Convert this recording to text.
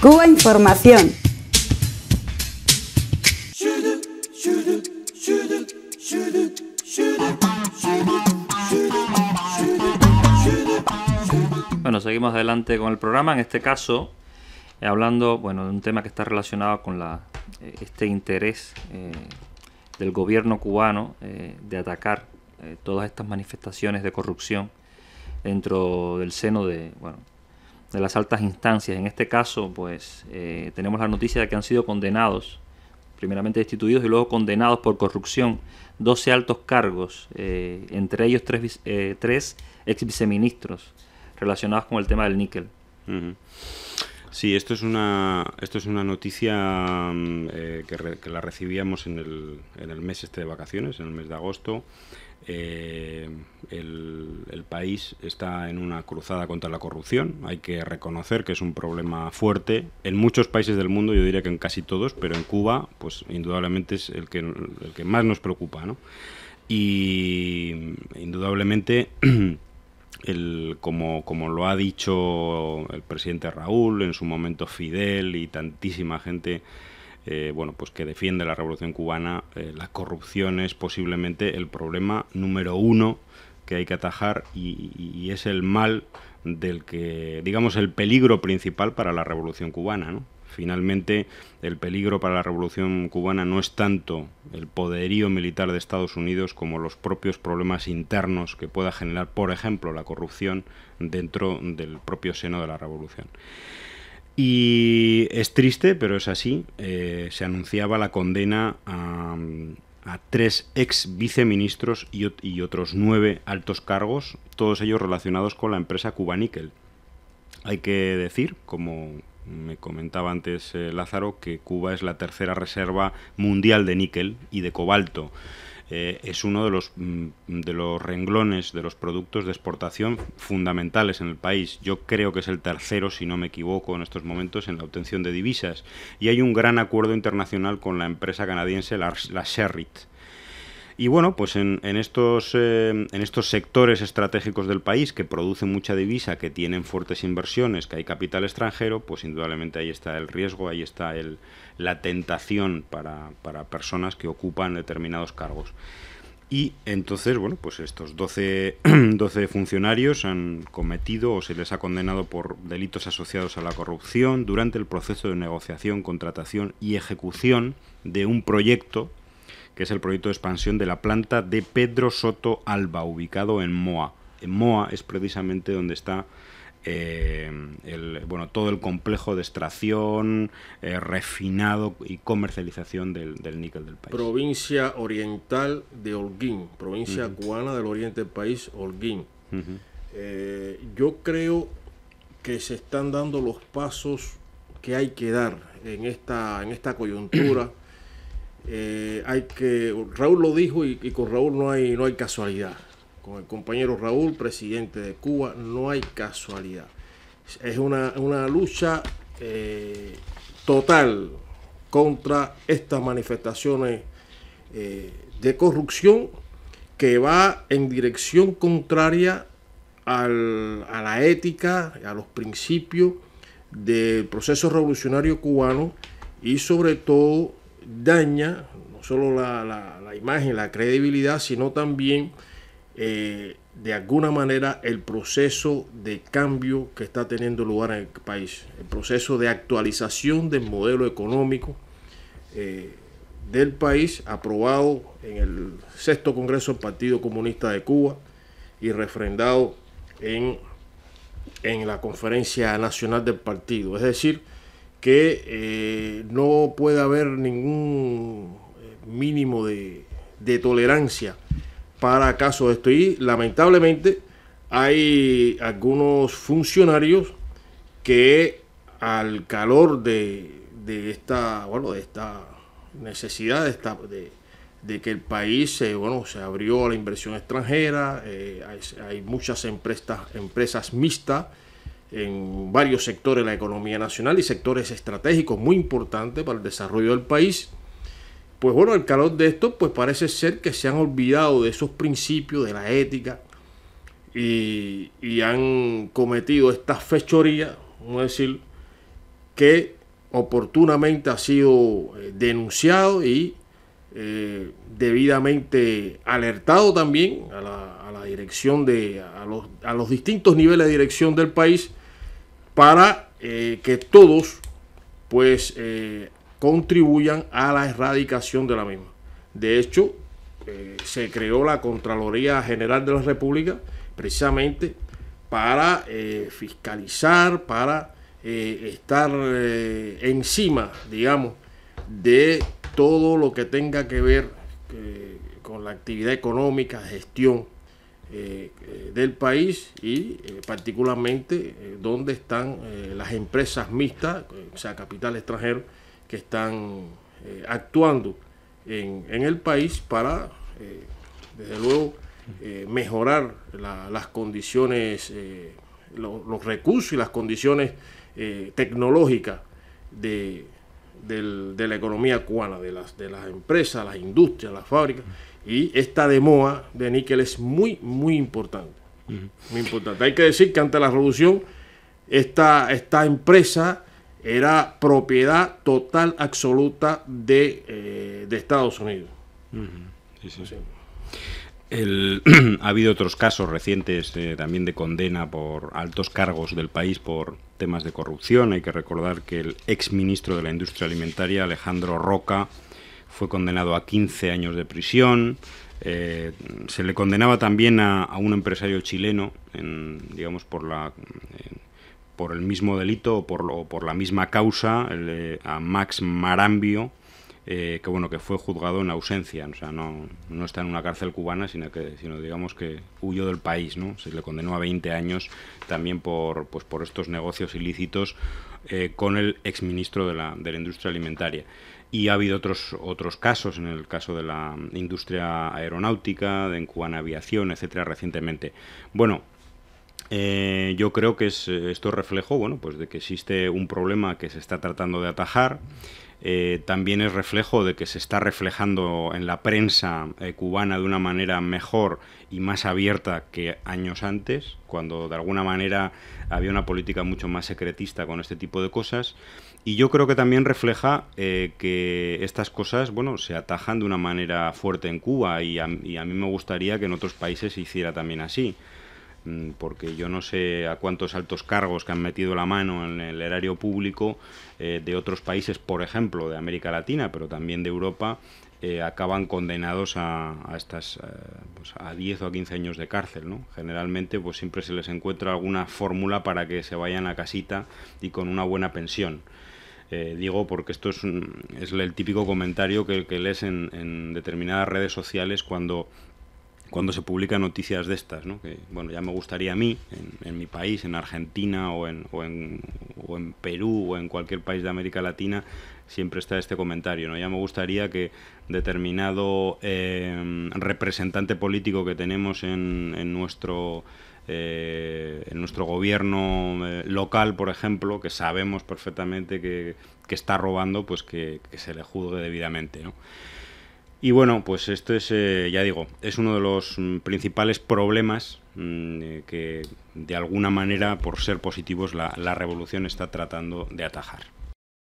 Cuba Información. Bueno, seguimos adelante con el programa. En este caso, eh, hablando bueno, de un tema que está relacionado con la, eh, este interés eh, del gobierno cubano de atacar todas estas manifestaciones de corrupción dentro del seno de, bueno, de las altas instancias. En este caso, pues eh, tenemos la noticia de que han sido condenados, primeramente destituidos y luego condenados por corrupción, 12 altos cargos, eh, entre ellos tres, eh, tres ex viceministros relacionados con el tema del níquel. Sí, esto es una, esto es una noticia mm, eh, que, la recibíamos en el, en el mes este de vacaciones, en el mes de agosto. Eh, el, país está en una cruzada contra la corrupción. Hay que reconocer que es un problema fuerte en muchos países del mundo, yo diría que en casi todos, pero en Cuba, pues indudablemente es el que, el que más nos preocupa. ¿no? Y indudablemente el, como, como lo ha dicho el presidente Raúl, en su momento Fidel y tantísima gente eh, bueno, pues que defiende la revolución cubana, eh, la corrupción es posiblemente el problema número uno que hay que atajar y, y es el mal del que, digamos, el peligro principal para la revolución cubana, ¿no? Finalmente, el peligro para la revolución cubana no es tanto el poderío militar de Estados Unidos como los propios problemas internos que pueda generar, por ejemplo, la corrupción dentro del propio seno de la revolución. Y es triste, pero es así. Eh, se anunciaba la condena a, tres ex viceministros y, y, otros nueve altos cargos, todos ellos relacionados con la empresa Cubaníquel. Hay que decir, como me comentaba antes eh, Lázaro que Cuba es la tercera reserva mundial de níquel y de cobalto. Eh, es uno mm, de los, renglones de los productos de exportación fundamentales en el país. Yo creo que es el tercero, si no me equivoco, en estos momentos en la obtención de divisas. Y hay un gran acuerdo internacional con la empresa canadiense, la, la y bueno, pues en, estos, eh, en estos sectores estratégicos del país que producen mucha divisa, que tienen fuertes inversiones, que hay capital extranjero, pues indudablemente ahí está el riesgo, ahí está el, la tentación para, personas que ocupan determinados cargos. Y entonces, bueno, pues estos 12, 12, funcionarios han cometido o se les ha condenado por delitos asociados a la corrupción durante el proceso de negociación, contratación y ejecución de un proyecto que es el proyecto de expansión de la planta de Pedro Soto Alba, ubicado en Moa. En Moa es precisamente donde está eh, el, bueno, todo el complejo de extracción, eh, refinado y comercialización del, níquel del país. Provincia oriental de Holguín, provincia cubana del oriente del país, Holguín. Eh, yo creo que se están dando los pasos que hay que dar en esta, en esta coyuntura. Eh, hay que, Raúl lo dijo y, con Raúl no hay, no hay casualidad. Con el compañero Raúl, presidente de Cuba, no hay casualidad. Es una, lucha eh, total contra estas manifestaciones eh, de corrupción que va en dirección contraria a la ética, a los principios del proceso revolucionario cubano y sobre todo daña no solo la, la, imagen, la credibilidad, sino también eh, de alguna manera el proceso de cambio que está teniendo lugar en el país, el proceso de actualización del modelo económico eh, del país aprobado en el sexto Congreso del Partido Comunista de Cuba y refrendado en, en la Conferencia Nacional del Partido. Es decir, que eh, no puede haber ningún eh, mínimo de, tolerancia para casos de esto. Y lamentablemente hay algunos funcionarios que al calor de, esta, bueno, de esta necesidad, de, que el país se, bueno, se abrió a la inversión extranjera, eh, hay, muchas empresas, empresas mixtas, en varios sectores de la economía nacional y sectores estratégicos muy importantes para el desarrollo del país. Pues bueno, el calor de esto, pues parece ser que se han olvidado de esos principios, de la ética, y, han cometido estas fechorías... vamos a decir, que oportunamente ha sido eh, denunciado y eh, debidamente alertado también a la, dirección de a los, distintos niveles de dirección del país para eh, que todos pues eh, contribuyan a la erradicación de la misma. De hecho, eh, se creó la Contraloría General de la República precisamente para fiscalizar, para estar encima, digamos, de todo lo que tenga que ver con la actividad económica, gestión eh, eh, del país y eh, particularmente dónde están las empresas mixtas, o sea, capital extranjero, que están actuando en, en, el país para, desde luego, mejorar las condiciones, los recursos y las condiciones tecnológicas de, de la economía cubana, de las, de las empresas, las industrias, las fábricas. Y esta demoa de níquel es muy, muy importante. Muy importante. Hay que decir que ante la revolución, esta, esta empresa era propiedad total, absoluta de, eh, Estados Unidos. sí, sí. ha habido otros casos recientes eh, también de condena por altos cargos del país por temas de corrupción. Hay que recordar que el ex ministro de la Industria Alimentaria, Alejandro Roca, fue condenado a 15 años de prisión. Eh, se le condenaba también a, un empresario chileno, digamos, por la... por el mismo delito o por, la misma causa, a Max Marambio, eh, que bueno que fue juzgado en ausencia, o sea, no, no está en una cárcel cubana, sino que sino digamos que huyó del país, ¿no? Se le condenó a 20 años también por pues por estos negocios ilícitos eh, con el exministro de la, de la industria alimentaria. Y ha habido otros, otros casos, en el caso de la industria aeronáutica, de en aviación, etcétera, recientemente. Bueno, eh, yo creo que es, esto reflejo, bueno, pues de que existe un problema que se está tratando de atajar eh, también es reflejo de que se está reflejando en la prensa eh, cubana de una manera mejor y más abierta que años antes, cuando de alguna manera había una política mucho más secretista con este tipo de cosas. Y yo creo que también refleja eh, que estas cosas, bueno, se atajan de una manera fuerte en Cuba y a mí me gustaría que en otros países se hiciera también así. Mm, porque yo no sé a cuántos altos cargos que han metido la mano en el erario público eh, de otros países, por ejemplo, de América Latina, pero también de Europa, eh, acaban condenados a, estas eh, pues a 10 o a 15 años de cárcel. ¿no? Generalmente pues siempre se les encuentra alguna fórmula para que se vayan a casita y con una buena pensión. digo porque esto es, es el típico comentario que, que lees en, en, determinadas redes sociales cuando cuando se publican noticias de estas, ¿no? que bueno, ya me gustaría a mí, en, mi país, en Argentina o en, o en, Perú o en cualquier país de América Latina, siempre está este comentario, ¿no? ya me gustaría que determinado eh, representante político que tenemos en, nuestro... Eh, en nuestro gobierno eh, local, por ejemplo, que sabemos perfectamente que, está robando, pues que, se le juzgue debidamente. ¿no? Y bueno, pues esto es, eh, ya digo, es uno de los mm, principales problemas mm, eh, que de alguna manera, por ser positivos, la revolución está tratando de atajar.